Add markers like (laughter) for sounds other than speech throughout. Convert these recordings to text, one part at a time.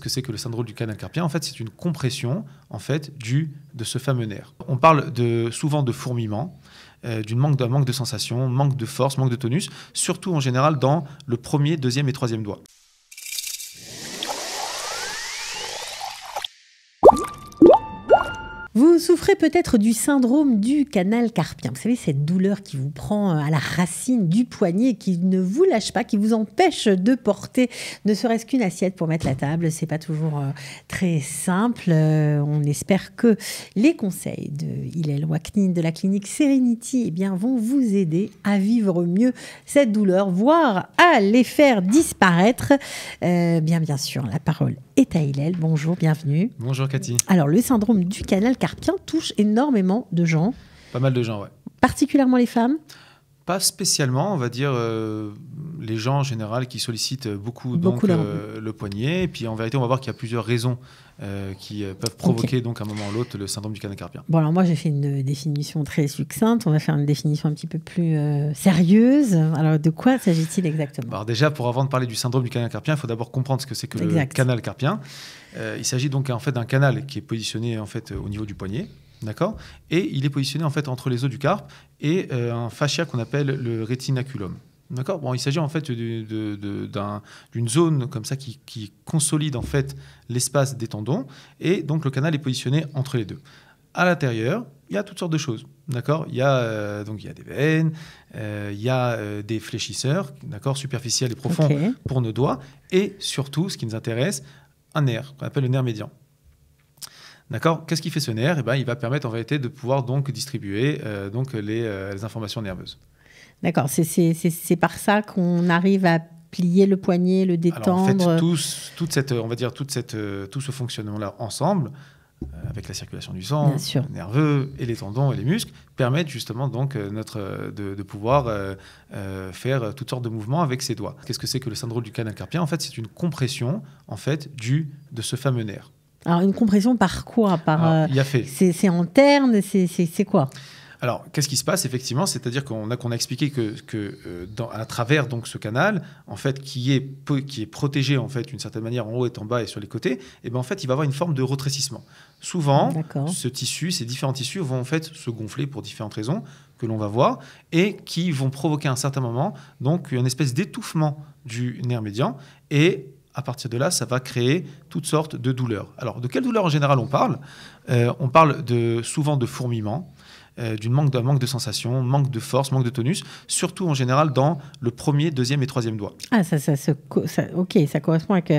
ce que c'est que le syndrome du canal carpien. En fait, c'est une compression en fait du de ce fameux nerf. On parle de, souvent de fourmillement, euh, manque d'un manque de sensation, manque de force, manque de tonus, surtout en général dans le premier, deuxième et troisième doigt. Vous souffrez peut-être du syndrome du canal carpien. Vous savez, cette douleur qui vous prend euh, à la racine du poignet, qui ne vous lâche pas, qui vous empêche de porter ne serait-ce qu'une assiette pour mettre la table. C'est pas toujours euh, très simple. Euh, on espère que les conseils de Hillel Waknin de la clinique Serenity eh bien, vont vous aider à vivre mieux cette douleur, voire à les faire disparaître. bien, bien sûr, la parole et Bonjour, bienvenue. Bonjour Cathy. Alors le syndrome du canal carpien touche énormément de gens. Pas mal de gens, ouais. Particulièrement les femmes pas spécialement, on va dire, euh, les gens en général qui sollicitent beaucoup, beaucoup euh, le poignet. Et puis en vérité, on va voir qu'il y a plusieurs raisons euh, qui peuvent provoquer donc à un moment ou l'autre le syndrome du canal carpien. Bon, alors moi j'ai fait une définition très succincte. On va faire une définition un petit peu plus sérieuse. Alors de quoi s'agit-il exactement Alors déjà, pour avant de parler du syndrome du canal carpien, il faut d'abord comprendre ce que c'est que le canal carpien. il s'agit donc en fait d'un canal qui est positionné en fait au niveau du poignet D'accord Et il est positionné en fait entre les os du carpe et euh, un fascia qu'on appelle le rétinaculum. D'accord bon, il s'agit en fait d'une zone comme ça qui, consolide en fait l'espace des tendons et donc le canal est positionné entre les deux. À l'intérieur, il y a toutes sortes de choses. D'accord il, y a, euh, donc il y a des veines, euh, il y a des fléchisseurs, d'accord, superficiels et profonds pour nos doigts, et surtout, ce qui nous intéresse, un nerf, qu'on appelle le nerf médian. D'accord Qu'est-ce qui fait ce nerf eh ben, Il va permettre en réalité de pouvoir donc distribuer euh, donc euh, les, informations nerveuses. D'accord, c'est par ça qu'on arrive à plier le poignet, le détendre. en fait, euh tout, toute cette, on va dire toute cette, tout ce fonctionnement-là ensemble, avec la circulation du sang, le nerveux et les tendons et les muscles, permettent justement donc notre, de, pouvoir faire toutes sortes de mouvements avec ses doigts. Qu'est-ce que c'est que le syndrome du canal carpien En fait, c'est une compression en fait du, de ce fameux nerf. Alors, une compression par quoi par, euh, C'est en interne C'est quoi alors, qu'est-ce qui se passe effectivement C'est-à-dire qu'on a, qu'on expliqué que, euh, à travers donc ce canal, en fait, qui est, qui est protégé en fait d'une certaine manière en haut et en bas et sur les côtés, et eh ben en fait, il va avoir une forme de rétrécissement. Souvent, ce tissu, ces différents tissus vont en fait se gonfler pour différentes raisons que l'on va voir et qui vont provoquer à un certain moment donc une espèce d'étouffement du nerf médian et à partir de là, ça va créer toutes sortes de douleurs. Alors, de quelles douleurs en général on parle euh, On parle de, souvent de fourmillement, euh, d'un manque, manque, de sensation, manque de force, manque de tonus, surtout en général dans le premier, deuxième et troisième doigt. Ah, ça, ça, ok, ça correspond avec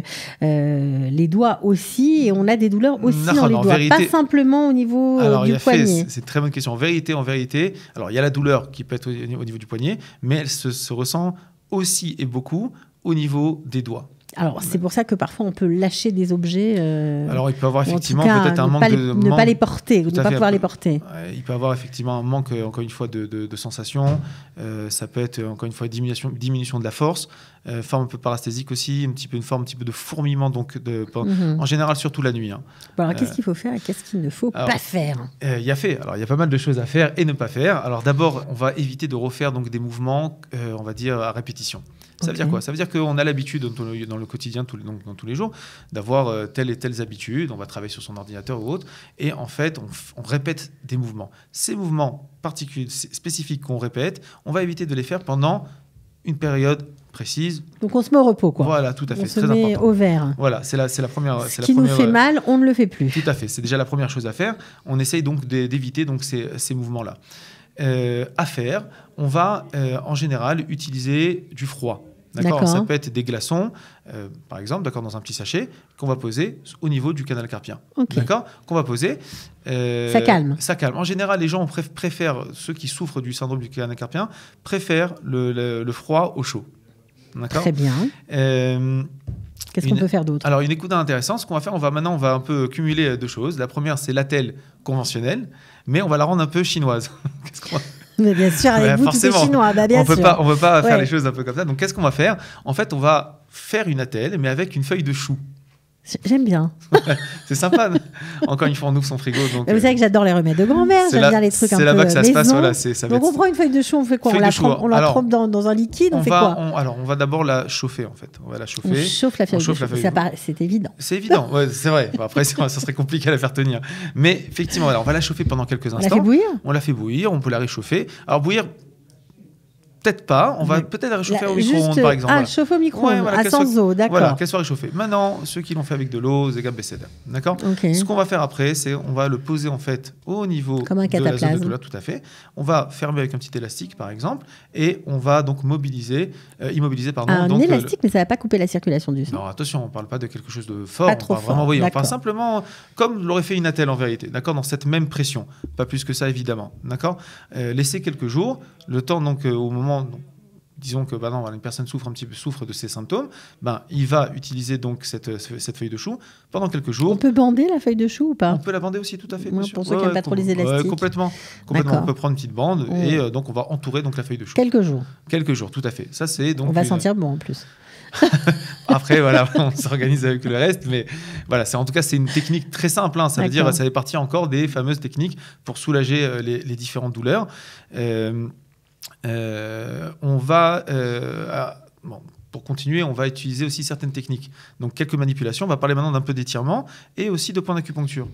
euh, les doigts aussi, et on a des douleurs aussi dans les doigts, pas simplement au niveau euh, du poignet. C'est une très bonne question. En vérité, en vérité, alors il y a la douleur qui peut être au, niveau du poignet, mais elle se ressent aussi et beaucoup au niveau des doigts. Alors, c'est pour ça que parfois on peut lâcher des objets. Euh, alors, il peut avoir effectivement peut-être un manque de. Ne pas les porter, ne pas pouvoir les porter. Il peut avoir effectivement un manque, euh, encore une fois, de, sensation. sensations. Euh, ça peut être, encore une fois, diminution, diminution de la force. forme un peu parasthésique aussi, un petit une forme un petit peu de fourmillement, donc de, mm-hmm. en général, surtout la nuit. Hein. alors, qu'est-ce qu'il faut faire et qu'est-ce qu'il ne faut pas faire Il y a fait. Alors, il y a pas mal de choses à faire et ne pas faire. Alors, d'abord, on va éviter de refaire donc, des mouvements, on va dire, à répétition. Ça veut dire quoi Ça veut dire qu'on a l'habitude dans, le quotidien, dans tous les jours, d'avoir euh, telles et telles habitudes. On va travailler sur son ordinateur ou autre. Et en fait, on, répète des mouvements. Ces mouvements particuliers, spécifiques qu'on répète, on va éviter de les faire pendant une période précise. Donc on se met au repos, quoi. Voilà, tout à fait. On se met au vert. Voilà, c'est la, c'est la première. Ce qui nous fait euh, mal, on ne le fait plus. Tout à fait. C'est déjà la première chose à faire. On essaye donc d'éviter donc ces, mouvements-là. Euh, à faire, on va en général utiliser du froid. D'accord Ça peut être des glaçons, euh, par exemple, d'accord, dans un petit sachet, qu'on va poser au niveau du canal carpien. D'accord Qu'on va poser. Euh, ça calme. Ça calme. En général, les gens préfèrent, ceux qui souffrent du syndrome du canal carpien, préfèrent le, froid au chaud. D'accord Très bien. Euh, Qu'est-ce qu'on peut faire d'autre Alors, une écoute intéressante, ce qu'on va faire, on va maintenant, on va un peu cumuler deux choses. La première, c'est l'attelle conventionnelle, mais on va la rendre un peu chinoise. (laughs) Qu'est-ce qu'on va... Mais bien sûr, avec vous, chinois. Bah, on peut pas, peut pas faire les choses un peu comme ça. Donc, qu'est-ce qu'on va faire En fait, on va faire une attelle mais avec une feuille de chou. J'aime bien. (laughs) c'est sympa. Encore une fois, on ouvre son frigo. vous savez que euh, j'adore les remèdes de grand-mère, j'aime les trucs un peu. C'est là-bas que ça se passe. Voilà, donc, on prend une feuille de chou, on fait quoi On la, trempe, dans, un liquide, on, fait quoi on, Alors, on va d'abord la chauffer, en fait. On va la chauffer. On chauffe la feuille, C'est évident. C'est évident, ouais, c'est vrai. Après, (laughs) ça serait compliqué à la faire tenir. Mais effectivement, on va la chauffer pendant quelques instants. On la fait bouillir On la fait bouillir, on peut la réchauffer. Alors, bouillir, Peut-être pas. On va peut-être réchauffer au micro-ondes, par exemple. Ah, voilà. chauffer au micro-ondes, à 100 eaux, d'accord. Voilà, qu'elle soit réchauffée. Maintenant, ceux qui l'ont fait avec de l'eau, c'est Besseda, d'accord Ce qu'on va faire après, c'est on va le poser en fait au niveau de la zone de tout à fait. On va fermer avec un petit élastique, par exemple, et on va donc mobiliser, euh, immobiliser, pardon. Un euh, élastique, mais ça va pas couper la circulation du sang. Non, attention, on parle pas de quelque chose de fort. Pas trop fort, vraiment, on parle simplement comme l'aurait fait une attelle en vérité, d'accord Dans cette même pression, pas plus que ça évidemment, d'accord euh, Laisser quelques jours, le temps donc au moment disons que bah non, une personne souffre un petit peu, souffre de ces symptômes, ben, il va utiliser donc cette, cette, feuille de chou pendant quelques jours. On peut bander la feuille de chou ou pas On peut la bander aussi, tout à fait. pour ceux qui pas trop les complètement. On peut prendre une petite bande et euh, donc on va entourer donc la feuille de chou. Quelques jours. Quelques jours, tout à fait. Ça c'est donc. On va sentir bon en plus. (laughs) Après, (laughs) voilà, on s'organise avec le reste, mais voilà, c'est en tout cas c'est une technique très simple. Hein. ça veut dire, ça fait partie encore des fameuses techniques pour soulager euh, les, les, différentes douleurs. Euh, euh, on va... Euh, pour continuer, on va utiliser aussi certaines techniques. Donc quelques manipulations. On va parler maintenant d'un peu d'étirement et aussi de points d'acupuncture.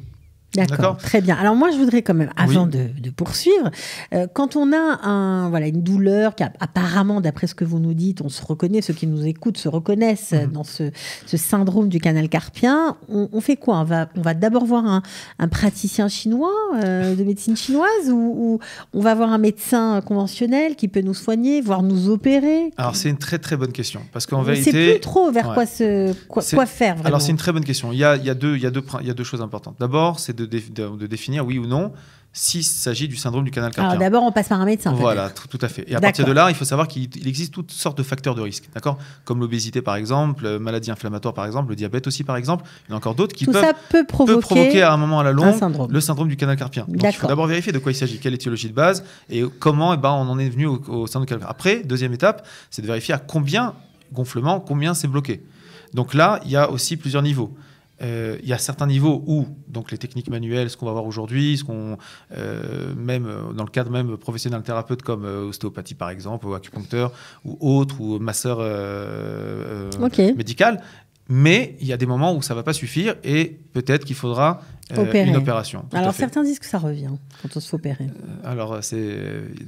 D'accord. Très bien. Alors moi, je voudrais quand même, avant de, poursuivre, euh, quand on a un, voilà, une douleur, qui apparemment, d'après ce que vous nous dites, on se reconnaît, ceux qui nous écoutent se reconnaissent mhm. dans ce, syndrome du canal carpien, on, fait quoi On va, on va d'abord voir un, praticien chinois euh, de médecine chinoise ou, on va voir un médecin conventionnel qui peut nous soigner, voire nous opérer Alors c'est une très très bonne question parce qu'en vérité, c'est plus trop vers quoi, faire. Vraiment. Alors c'est une très bonne question. Il y a, deux, y il y a deux choses importantes. D'abord, c'est de, définir oui ou non s'il s'agit du syndrome du canal carpien. d'abord, on passe par un médecin. Voilà, tout, à fait. Et à partir de là, il faut savoir qu'il existe toutes sortes de facteurs de risque, d'accord Comme l'obésité par exemple, euh, maladie inflammatoire par exemple, le diabète aussi par exemple. Il y en a encore d'autres qui peuvent, provoquer, à un moment à la longue le syndrome du canal carpien. Donc il faut d'abord vérifier de quoi il s'agit, quelle étiologie de base et comment eh ben, on en est venu au, sein syndrome du canal carpien. Après, deuxième étape, c'est de vérifier à combien gonflement, combien c'est bloqué. Donc là, il y a aussi plusieurs niveaux. Euh, il y a certains niveaux où donc les techniques manuelles, ce qu'on va voir aujourd'hui, ce qu'on euh, même euh, dans le cadre même professionnel thérapeute comme ostéopathie par exemple, ou acupuncteur ou autre ou masseur médical, mais il y a des moments où ça va pas suffire et peut-être qu'il faudra une opération. Alors certains disent que ça revient quand on se fait opérer. alors c'est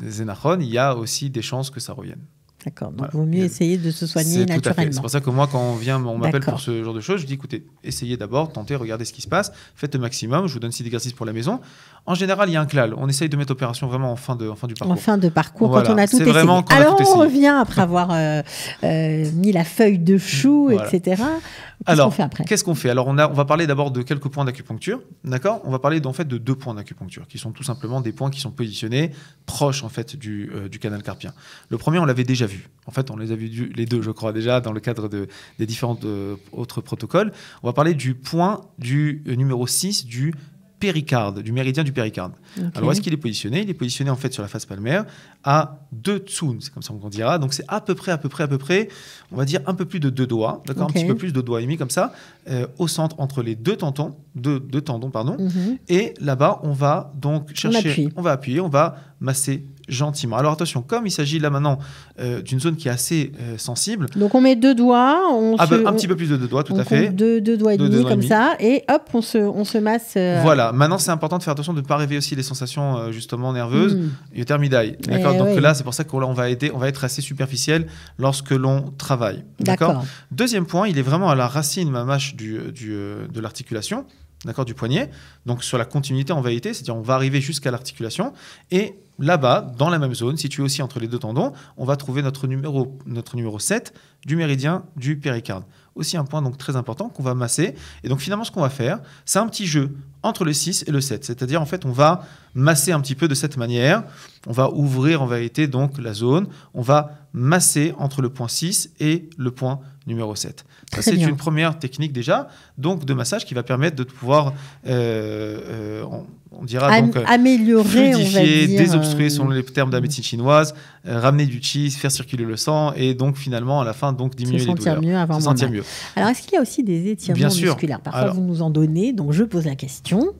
Zénachron, il y a aussi des chances que ça revienne. D'accord. Donc, il vaut mieux essayer de se soigner naturellement. C'est pour ça que moi, quand on vient, on m'appelle pour ce genre de choses, je dis écoutez, essayez d'abord, tentez, regardez ce qui se passe, faites le maximum. Je vous donne six exercices pour la maison. En général, il y a un clal. On essaye de mettre opération vraiment en fin de, en fin du parcours. En fin de parcours, quand on a tout essayé. Vraiment Alors, on revient après avoir euh, euh, mis la feuille de chou, etc. Qu'est-ce Alors, qu'on fait après Qu'est-ce qu'on fait Alors, on, a, on va parler d'abord de quelques points d'acupuncture, d'accord On va parler en fait de deux points d'acupuncture, qui sont tout simplement des points qui sont positionnés proches en fait du, euh, du canal carpien. Le premier, on l'avait déjà en fait, on les a vus les deux, je crois, déjà dans le cadre des différents euh, autres protocoles. On va parler du point du euh, numéro 6 du péricarde, du méridien du péricarde. Alors, est-ce qu'il est positionné Il est positionné en fait sur la face palmaire à deux tsun, c'est comme ça qu'on dira. Donc, c'est à peu près, à peu près, à peu près, on va dire un peu plus de deux doigts, d'accord Un petit peu plus de doigts et demi comme ça, euh, au centre entre les deux tendons, deux, tendons pardon. Mhm. Et là-bas, on va donc chercher, on va appuyer, on va masser gentiment. Alors attention, comme il s'agit là maintenant euh, d'une zone qui est assez euh, sensible. Donc on met deux doigts. On ah, bah, un petit peu plus de deux doigts, tout à fait. Deux, doigts et demi comme ça, et hop, on se, on se masse. Euh, voilà, maintenant c'est important de faire attention de ne pas réveiller aussi les sensations justement nerveuses. Hmm. et Yotermidae. Eh D'accord Donc là, c'est pour ça qu'on va aider, on va être assez superficiel lorsque l'on travaille. D'accord Deuxième point, il est vraiment à la racine, ma mâche, du, du, de l'articulation. D'accord, du poignet. Donc sur la continuité en vérité, c'est-à-dire on va arriver jusqu'à l'articulation et là-bas, dans la même zone, située aussi entre les deux tendons, on va trouver notre numéro, notre numéro 7 du méridien du péricarde. Aussi un point donc très important qu'on va masser. Et donc finalement, ce qu'on va faire, c'est un petit jeu entre le 6 et le 7. C'est-à-dire, en fait, on va masser un petit peu de cette manière. On va ouvrir en vérité donc la zone. On va masser entre le point 6 et le point numéro 7. c'est une première technique déjà, donc de massage qui va permettre de pouvoir... Euh, euh, on dira donc euh, améliorer, fluidifier, désobstruer selon euh, les termes de la médecine chinoise, euh, ramener du chi, faire circuler le sang et donc finalement à la fin donc diminuer les douleurs. Mieux, avant se sentir mieux. Alors est-ce qu'il y a aussi des étirements musculaires Parfois vous nous en donnez, donc je pose la question.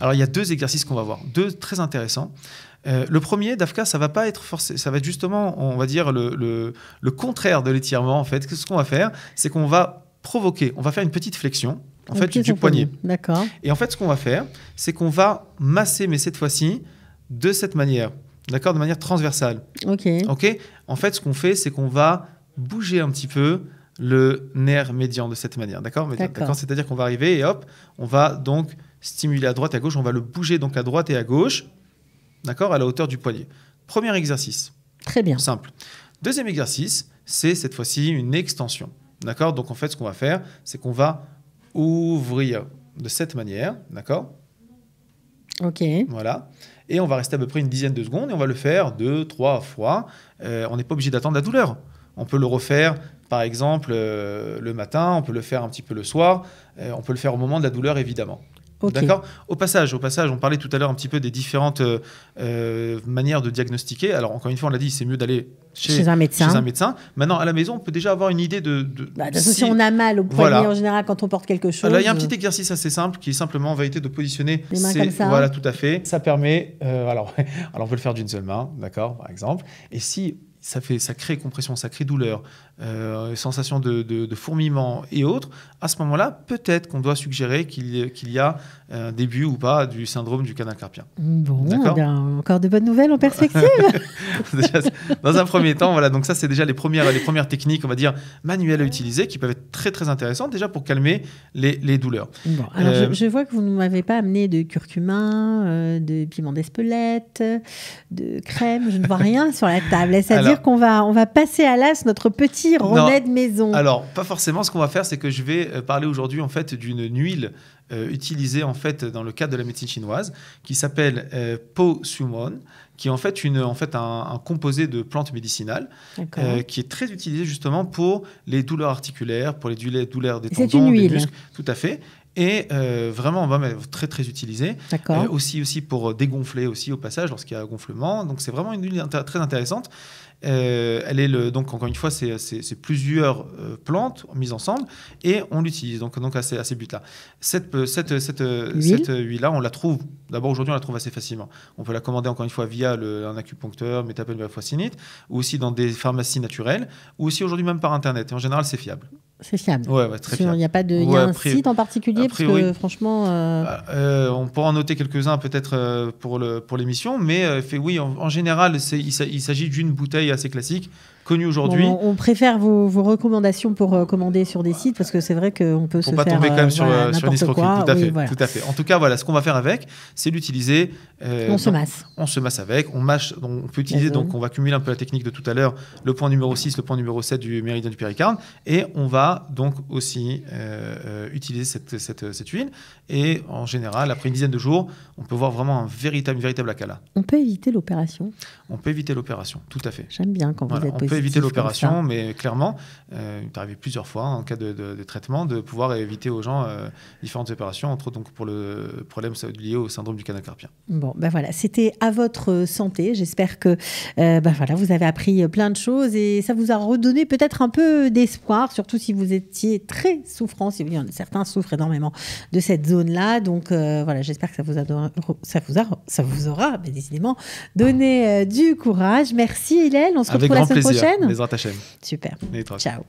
Alors il y a deux exercices qu'on va voir, deux très intéressants. le premier, Dafka, ça va pas être forcé, ça va être justement, on va dire le, le, contraire de l'étirement en fait. ce qu'on va faire, c'est qu'on va provoquer, on va faire une petite flexion en fait, du poignet. D'accord. Et en fait, ce qu'on va faire, c'est qu'on va masser, mais cette fois-ci, de cette manière. D'accord De manière transversale. OK. OK En fait, ce qu'on fait, c'est qu'on va bouger un petit peu le nerf médian de cette manière. D'accord D'accord. C'est-à-dire qu'on va arriver et hop, on va donc stimuler à droite et à gauche. On va le bouger donc à droite et à gauche. D'accord À la hauteur du poignet. Premier exercice. Très bien. Simple. Deuxième exercice, c'est cette fois-ci une extension. D'accord Donc en fait, ce qu'on va faire, c'est qu'on va ouvrir de cette manière, d'accord Ok. Voilà. Et on va rester à peu près une dizaine de secondes et on va le faire deux, trois fois. Euh, on n'est pas obligé d'attendre la douleur. On peut le refaire, par exemple, euh, le matin, on peut le faire un petit peu le soir, euh, on peut le faire au moment de la douleur, évidemment. D'accord Au passage, au passage, on parlait tout à l'heure un petit peu des différentes euh, euh, manières de diagnostiquer. Alors, encore une fois, on l'a dit, c'est mieux d'aller chez, un médecin. un médecin. Maintenant, à la maison, on peut déjà avoir une idée de. Bah, si... on a mal au poignet, en général, quand on porte quelque chose. il y a un petit euh. exercice assez simple qui est simplement, en de positionner. Les mains Voilà, tout à fait. Ça permet. alors, (laughs) alors, on peut le faire d'une seule main, d'accord, par exemple. Et si ça, fait, ça crée compression, ça crée douleur, euh, sensation de, fourmillement et autres, à ce moment-là, peut-être qu'on doit suggérer qu'il y a un début ou pas du syndrome du canal carpien. Bon, eh encore de bonnes nouvelles en perspective. (laughs) dans un premier temps, voilà, donc ça, c'est déjà les premières, les premières techniques, on va dire, manuelles à utiliser qui peuvent être très, très intéressantes déjà pour calmer les, douleurs. Bon, alors euh, je, vois que vous ne m'avez pas amené de curcumin, euh, de piment d'espelette, de crème, je ne vois rien sur la table. C'est-à-dire qu'on va, on va passer à l'as notre petit maison. Alors, pas forcément. Ce qu'on va faire, c'est que je vais euh, parler aujourd'hui en fait d'une huile euh, utilisée en fait dans le cadre de la médecine chinoise qui s'appelle euh, Po Sumon, qui est en fait, une, en fait un, composé de plantes médicinales qui est très utilisé justement pour les douleurs articulaires, pour les douleurs des tendons, une huile. Tout à fait. Et on euh, vraiment, mettre très très utilisé. Euh, aussi, aussi pour euh, dégonfler aussi au passage lorsqu'il y a un gonflement. Donc c'est vraiment une huile très intéressante. Euh, elle est le, donc encore une fois, c'est plusieurs plantes mises ensemble et on l'utilise donc, donc à ces, buts-là. Cette, huile. là on la trouve, d'abord aujourd'hui on la trouve assez facilement. On peut la commander encore une fois via le, un acupuncteur, métapelvia foissinite, ou aussi dans des pharmacies naturelles, ou aussi aujourd'hui même par Internet. Et en général, c'est fiable. C'est fiable. Il n'y a pas de, un site en particulier parce que franchement. Euh, ah, euh, on pourra en noter quelques-uns peut-être euh, pour le pour l'émission, mais fait, oui, en, en général, il s'agit d'une bouteille assez classique connu aujourd'hui. on, préfère vos, recommandations pour euh, commander sur des sites parce que c'est vrai qu'on peut pour se pas faire, tomber quand euh, même sur, tout, à fait, tout à fait. En tout cas, voilà, ce qu'on va faire avec, c'est l'utiliser. Euh, on se masse. On se masse avec. On, peut utiliser, donc on va cumuler un peu la technique de tout à l'heure, le point numéro 6, le point numéro 7 du méridien du péricarde. Et on va donc aussi utiliser cette, huile. Et en général, après une dizaine de jours, on peut voir vraiment un véritable, véritable acala. On peut éviter l'opération On peut éviter l'opération, tout à fait. J'aime bien quand vous êtes éviter l'opération, mais clairement, euh, il est arrivé plusieurs fois hein, en cas de, traitement de pouvoir éviter aux gens euh, différentes opérations, entre autres donc pour le problème lié au syndrome du canal carpien. Bon, ben voilà, c'était à votre santé. J'espère que euh, ben voilà, vous avez appris plein de choses et ça vous a redonné peut-être un peu d'espoir, surtout si vous étiez très souffrant. Si certains souffrent énormément de cette zone-là, donc voilà, j'espère que ça vous ça vous a, ça vous aura, ben, décidément, donné du courage. Merci Hélène, on se retrouve la semaine prochaine. Les chaîne. Super. Ciao.